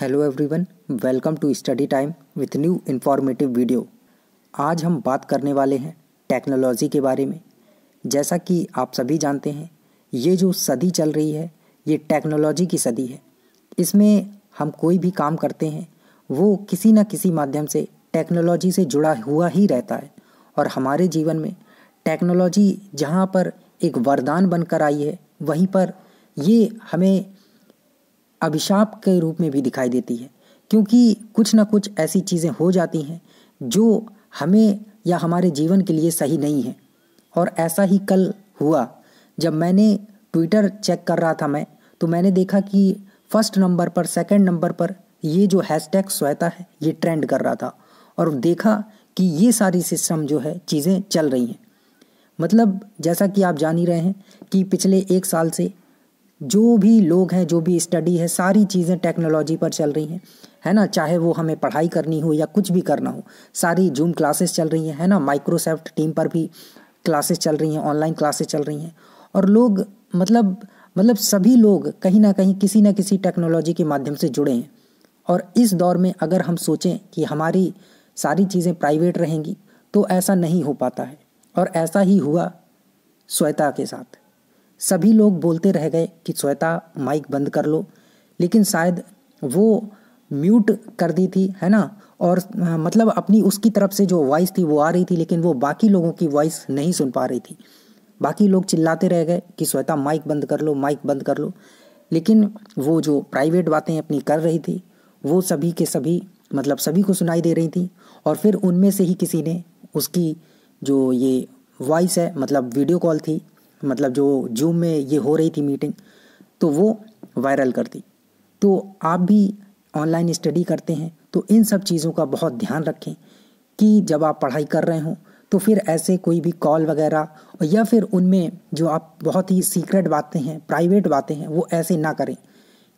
hello everyone welcome to study time with new informative video आज हम बात करने वाले हैं टेक्नोलॉजी के बारे में जैसा कि आप सभी जानते हैं ये जो सदी चल रही है ये टेक्नोलॉजी की सदी है इसमें हम कोई भी काम करते हैं वो किसी न किसी माध्यम से टेक्नोलॉजी से जुड़ा हुआ ही रहता है और हमारे जीवन में टेक्नोलॉजी जहाँ पर एक वरदान बनकर आई है वहीं पर ये हमें अभिशाप के रूप में भी दिखाई देती है क्योंकि कुछ ना कुछ ऐसी चीज़ें हो जाती हैं जो हमें या हमारे जीवन के लिए सही नहीं है और ऐसा ही कल हुआ जब मैंने ट्विटर चेक कर रहा था मैं तो मैंने देखा कि फर्स्ट नंबर पर सेकंड नंबर पर ये जो हैशटैग श्वेता है ये ट्रेंड कर रहा था और देखा कि ये सारी सिस्टम जो है चीज़ें चल रही हैं मतलब जैसा कि आप जान ही रहे हैं कि पिछले एक साल से जो भी लोग हैं जो भी स्टडी है सारी चीज़ें टेक्नोलॉजी पर चल रही हैं है ना चाहे वो हमें पढ़ाई करनी हो या कुछ भी करना हो सारी जूम क्लासेस चल रही हैं है ना माइक्रोसॉफ्ट टीम पर भी क्लासेस चल रही हैं ऑनलाइन क्लासेस चल रही हैं और लोग मतलब मतलब सभी लोग कहीं ना कहीं किसी ना किसी टेक्नोलॉजी के माध्यम से जुड़े हैं और इस दौर में अगर हम सोचें कि हमारी सारी चीज़ें प्राइवेट रहेंगी तो ऐसा नहीं हो पाता है और ऐसा ही हुआ श्वेता के साथ सभी लोग बोलते रह गए कि श्वेता माइक बंद कर लो लेकिन शायद वो म्यूट कर दी थी है ना और मतलब अपनी उसकी तरफ से जो वॉइस थी वो आ रही थी लेकिन वो बाकी लोगों की वॉइस नहीं सुन पा रही थी बाकी लोग चिल्लाते रह गए कि श्वेता माइक बंद कर लो माइक बंद कर लो लेकिन वो जो प्राइवेट बातें अपनी कर रही थी वो सभी के सभी मतलब सभी को सुनाई दे रही थी और फिर उनमें से ही किसी ने उसकी जो ये वॉइस है मतलब वीडियो कॉल थी मतलब जो जूम में ये हो रही थी मीटिंग तो वो वायरल कर दी तो आप भी ऑनलाइन स्टडी करते हैं तो इन सब चीज़ों का बहुत ध्यान रखें कि जब आप पढ़ाई कर रहे हों तो फिर ऐसे कोई भी कॉल वगैरह या फिर उनमें जो आप बहुत ही सीक्रेट बातें हैं प्राइवेट बातें हैं वो ऐसे ना करें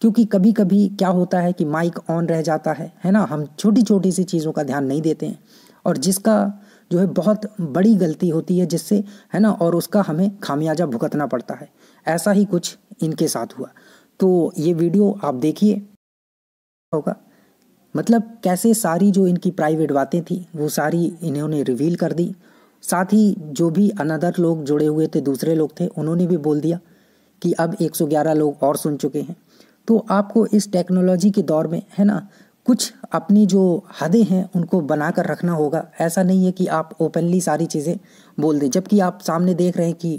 क्योंकि कभी कभी क्या होता है कि माइक ऑन रह जाता है है ना हम छोटी छोटी सी चीज़ों का ध्यान नहीं देते हैं और जिसका जो है बहुत बड़ी गलती होती है जिससे है ना और उसका हमें खामियाजा भुगतना पड़ता है ऐसा ही कुछ इनके साथ हुआ तो ये वीडियो आप देखिए होगा मतलब कैसे सारी जो इनकी प्राइवेट बातें थी वो सारी इन्होंने रिवील कर दी साथ ही जो भी अनदर लोग जुड़े हुए थे दूसरे लोग थे उन्होंने भी बोल दिया कि अब 111 लोग और सुन चुके हैं तो आपको इस टेक्नोलॉजी के दौर में है ना कुछ अपनी जो हदें हैं उनको बना कर रखना होगा ऐसा नहीं है कि आप ओपनली सारी चीज़ें बोल दें जबकि आप सामने देख रहे हैं कि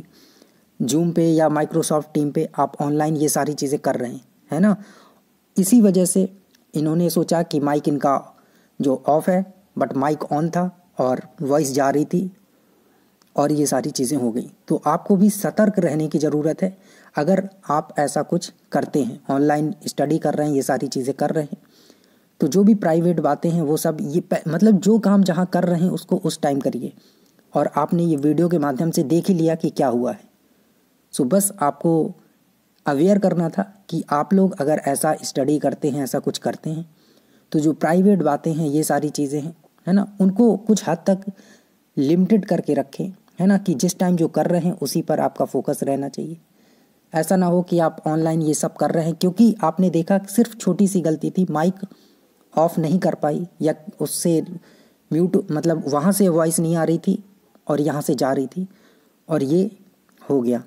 जूम पे या माइक्रोसॉफ्ट टीम पे आप ऑनलाइन ये सारी चीज़ें कर रहे हैं है ना इसी वजह से इन्होंने सोचा कि माइक इनका जो ऑफ है बट माइक ऑन था और वॉइस जा रही थी और ये सारी चीज़ें हो गई तो आपको भी सतर्क रहने की ज़रूरत है अगर आप ऐसा कुछ करते हैं ऑनलाइन स्टडी कर रहे हैं ये सारी चीज़ें कर रहे हैं तो जो भी प्राइवेट बातें हैं वो सब ये मतलब जो काम जहाँ कर रहे हैं उसको उस टाइम करिए और आपने ये वीडियो के माध्यम से देख ही लिया कि क्या हुआ है सो बस आपको अवेयर करना था कि आप लोग अगर ऐसा स्टडी करते हैं ऐसा कुछ करते हैं तो जो प्राइवेट बातें हैं ये सारी चीज़ें हैं है ना उनको कुछ हद तक लिमिटेड करके रखें है ना कि जिस टाइम जो कर रहे हैं उसी पर आपका फोकस रहना चाहिए ऐसा ना हो कि आप ऑनलाइन ये सब कर रहे हैं क्योंकि आपने देखा सिर्फ छोटी सी गलती थी माइक ऑफ नहीं कर पाई या उससे म्यूट मतलब वहाँ से वॉइस नहीं आ रही थी और यहाँ से जा रही थी और ये हो गया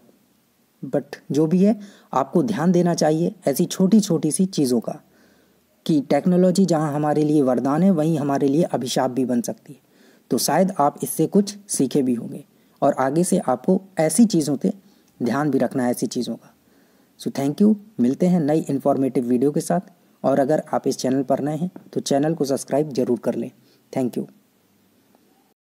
बट जो भी है आपको ध्यान देना चाहिए ऐसी छोटी छोटी सी चीज़ों का कि टेक्नोलॉजी जहाँ हमारे लिए वरदान है वहीं हमारे लिए अभिशाप भी बन सकती है तो शायद आप इससे कुछ सीखे भी होंगे और आगे से आपको ऐसी चीज़ों पर ध्यान भी रखना है ऐसी चीज़ों का सो थैंक यू मिलते हैं नई इन्फॉर्मेटिव वीडियो के साथ और अगर आप इस चैनल पर नए हैं तो चैनल को सब्सक्राइब जरूर कर लें थैंक यू